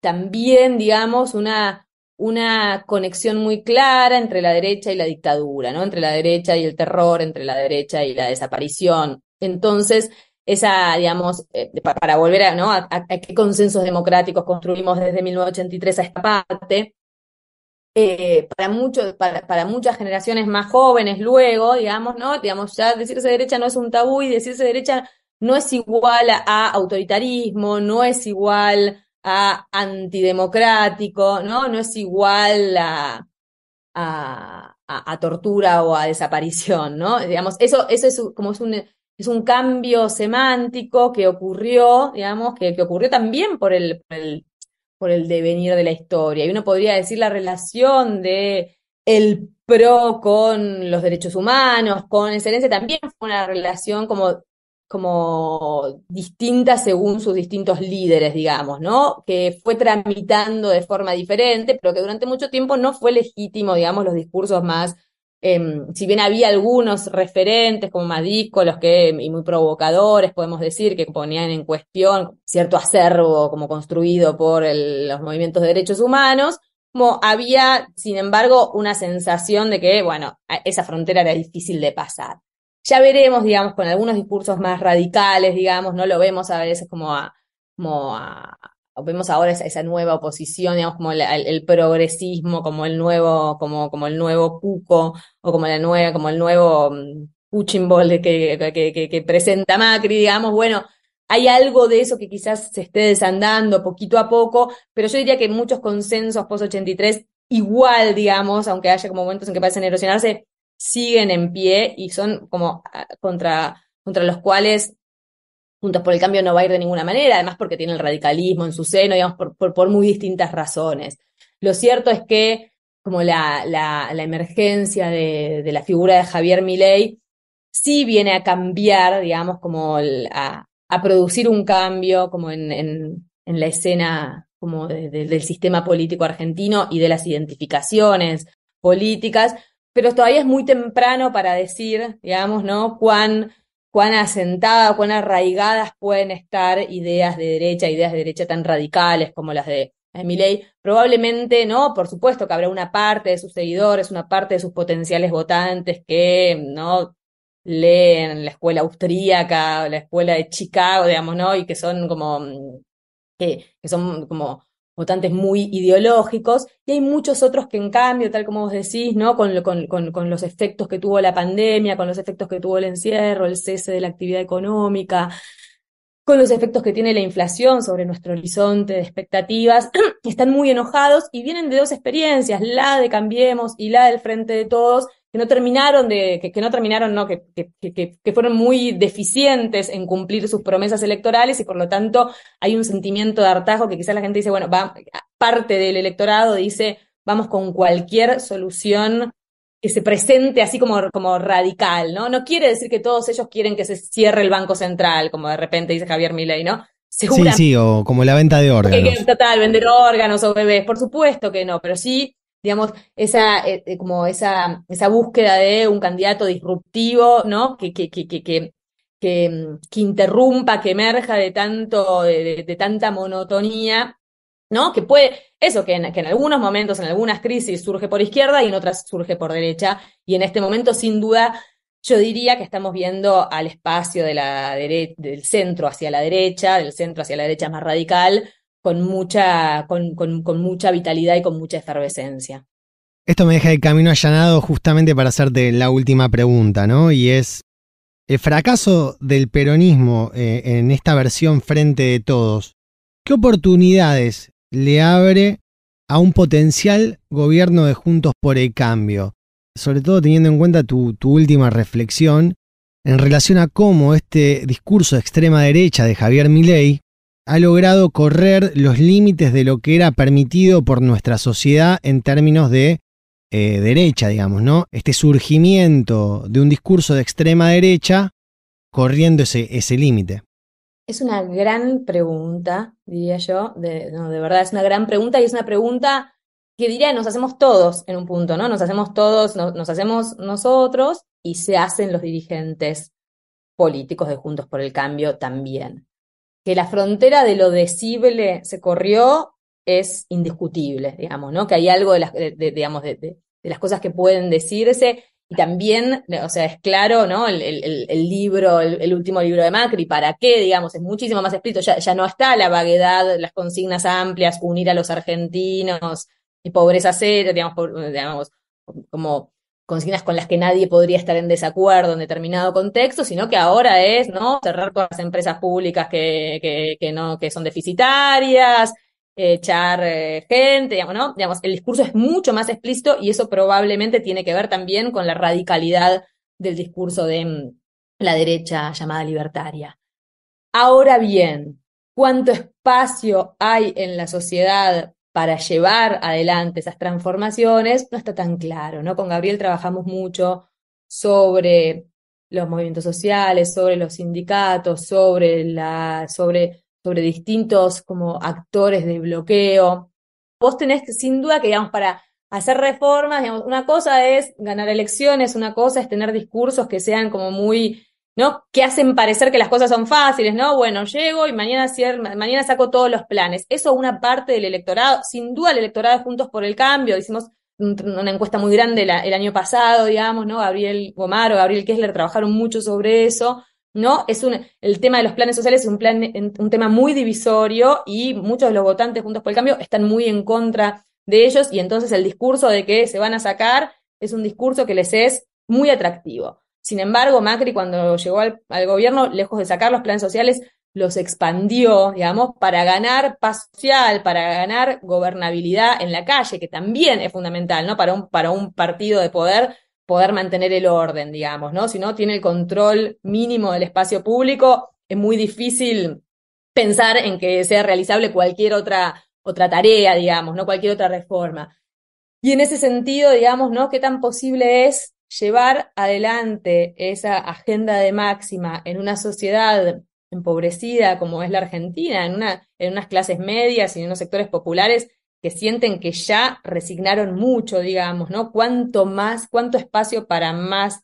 también, digamos, una, una conexión muy clara entre la derecha y la dictadura, ¿no? Entre la derecha y el terror, entre la derecha y la desaparición, entonces, esa, digamos, eh, para volver a, qué consensos democráticos construimos desde 1983 a esta parte, eh, para, mucho, para, muchas generaciones más jóvenes luego, digamos, ¿no? Digamos, ya decirse derecha no es un tabú y decirse derecha no es igual a, autoritarismo, no es igual a antidemocrático, ¿no? No es igual a, a, tortura o a desaparición, ¿no? Digamos, eso, eso es como es un es un cambio semántico que ocurrió, digamos, que, ocurrió también por el, por el, por el devenir de la historia. Y uno podría decir la relación de el pro con los derechos humanos, con excelencia, también fue una relación como, como distinta según sus distintos líderes, digamos, ¿no? Que fue tramitando de forma diferente, pero que durante mucho tiempo no fue legítimo, digamos, los discursos más Em, si bien había algunos referentes como Madico, los que, em, y muy provocadores, podemos decir, que ponían en cuestión cierto acervo como construido por los movimientos de derechos humanos, había, sin embargo, una sensación de que, bueno, esa frontera era difícil de pasar. Ya veremos, digamos, con algunos discursos más radicales, digamos, no lo vemos a veces como a, vemos ahora esa, nueva oposición, digamos, como el, progresismo, como el nuevo, como, como el nuevo cuco, o como la nueva, como el nuevo mm, puchimbol que, que, presenta Macri, digamos, bueno, hay algo de eso que quizás se esté desandando poquito a poco, pero yo diría que muchos consensos post-83, igual, digamos, aunque haya como momentos en que parecen erosionarse, siguen en pie y son como ah, contra, contra los cuales por el Cambio no va a ir de ninguna manera, además porque tiene el radicalismo en su seno, digamos, por, muy distintas razones. Lo cierto es que como la, emergencia de, la figura de Javier Milei sí viene a cambiar, digamos, como a, producir un cambio como en, la escena como del sistema político argentino y de las identificaciones políticas, pero todavía es muy temprano para decir, digamos, ¿no? Cuán cuán asentadas, cuán arraigadas pueden estar ideas de derecha, ideas de derecha tan radicales como las de Miley. Probablemente no, por supuesto que habrá una parte de sus seguidores, una parte de sus potenciales votantes que no leen la escuela austríaca, la escuela de Chicago, digamos, ¿no? Y que son como mm, que son como votantes muy ideológicos, y hay muchos otros que en cambio, tal como vos decís, ¿no? Con, con, los efectos que tuvo la pandemia, con los efectos que tuvo el encierro, el cese de la actividad económica, con los efectos que tiene la inflación sobre nuestro horizonte de expectativas, están muy enojados y vienen de dos experiencias, la de Cambiemos y la del Frente de Todos, no terminaron de, que, no terminaron, no, que, que, fueron muy deficientes en cumplir sus promesas electorales y por lo tanto hay un sentimiento de hartazgo que quizás la gente dice, bueno, va, parte del electorado dice, vamos con cualquier solución que se presente así como, como radical, ¿no? No quiere decir que todos ellos quieren que se cierre el Banco Central, como de repente dice Javier Milei, ¿no? Sí, sí, o como la venta de órganos. total, vender órganos o bebés, por supuesto que no, pero sí digamos, esa, eh, eh, como esa, esa búsqueda de un candidato disruptivo, ¿no? Que, que, que, que, mm, interrumpa, que emerja de tanto, de, tanta monotonía, ¿no? Que puede, eso, que en, algunos momentos, en algunas crisis surge por izquierda y en otras surge por derecha. Y en este momento, sin duda, yo diría que estamos viendo al espacio de la del centro hacia la derecha, del centro hacia la derecha más radical, con mucha, con, mucha vitalidad y con mucha efervescencia. Esto me deja el camino allanado justamente para hacerte la última pregunta, ¿no? Y es, el fracaso del peronismo eh, en esta versión frente de todos, ¿qué oportunidades le abre a un potencial gobierno de Juntos por el Cambio? Sobre todo teniendo en cuenta tu, tu última reflexión en relación a cómo este discurso de extrema derecha de Javier Milei ha logrado correr los límites de lo que era permitido por nuestra sociedad en términos de eh, derecha, digamos, ¿no? Este surgimiento de un discurso de extrema derecha corriendo ese, ese límite. Es una gran pregunta, diría yo. De, verdad, es una gran pregunta y es una pregunta que diría nos hacemos todos en un punto, ¿no? Nos hacemos todos, nos hacemos nosotros y se hacen los dirigentes políticos de Juntos por el Cambio también que la frontera de lo decible se corrió es indiscutible, digamos, ¿no? Que hay algo de las, de, las cosas que pueden decirse. Y también, o sea, es claro, ¿no? El, libro, el, último libro de Macri, ¿para qué? Digamos, es muchísimo más explícito. Ya, no está la vaguedad, las consignas amplias, unir a los argentinos y pobreza cero, digamos, digamos como consignas con las que nadie podría estar en desacuerdo en determinado contexto, sino que ahora es ¿no? cerrar con las empresas públicas que, que, no, que son deficitarias, echar eh, gente, digamos, ¿no? Digamos, el discurso es mucho más explícito y eso probablemente tiene que ver también con la radicalidad del discurso de mm, la derecha llamada libertaria. Ahora bien, ¿cuánto espacio hay en la sociedad para llevar adelante esas transformaciones no está tan claro, ¿no? Con Gabriel trabajamos mucho sobre los movimientos sociales, sobre los sindicatos, sobre, la, sobre, sobre distintos como actores de bloqueo. Vos tenés sin duda que, digamos, para hacer reformas, una cosa es ganar elecciones, una cosa es tener discursos que sean como muy ¿no? Que hacen parecer que las cosas son fáciles, ¿no? Bueno, llego y mañana, mañana saco todos los planes. Eso es una parte del electorado, sin duda el electorado Juntos por el Cambio, hicimos una encuesta muy grande el año pasado, digamos, ¿no? Gabriel Gomar o Gabriel Kessler trabajaron mucho sobre eso, ¿no? Es un, el tema de los planes sociales es un, un tema muy divisorio y muchos de los votantes Juntos por el Cambio están muy en contra de ellos y entonces el discurso de que se van a sacar es un discurso que les es muy atractivo. Sin embargo, Macri cuando llegó al, gobierno, lejos de sacar los planes sociales, los expandió, digamos, para ganar paz social, para ganar gobernabilidad en la calle, que también es fundamental, ¿no? Para un, para un partido de poder poder mantener el orden, digamos, ¿no? Si no tiene el control mínimo del espacio público, es muy difícil pensar en que sea realizable cualquier otra, otra tarea, digamos, ¿no? Cualquier otra reforma. Y en ese sentido, digamos, ¿no? ¿Qué tan posible es llevar adelante esa agenda de máxima en una sociedad empobrecida como es la Argentina, en, una, en unas clases medias y en unos sectores populares que sienten que ya resignaron mucho, digamos, ¿no? ¿Cuánto más, cuánto espacio para más,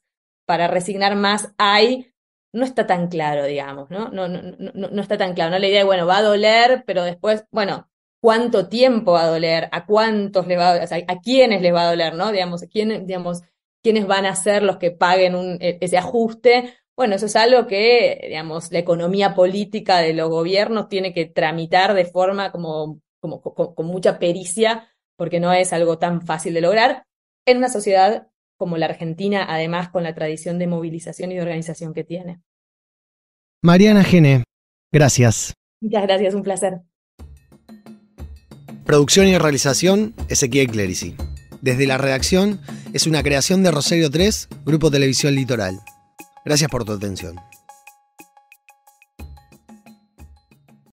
para resignar más hay? No está tan claro, digamos, ¿no? No, no, está tan claro, ¿no? La idea de, bueno, va a doler, pero después, bueno, ¿cuánto tiempo va a doler? ¿A cuántos le va a doler? ¿a quiénes les va a doler, no? Digamos, ¿quién, digamos, quiénes van a ser los que paguen e, ese ajuste. Bueno, eso es algo que, digamos, la economía política de los gobiernos tiene que tramitar de forma como, como con, mucha pericia, porque no es algo tan fácil de lograr en una sociedad como la Argentina, además con la tradición de movilización y de organización que tiene. Mariana Gene, gracias. Muchas gracias, un placer. Producción y realización, Ezequiel Clerici desde la redacción es una creación de Rosario 3, Grupo Televisión Litoral. Gracias por tu atención.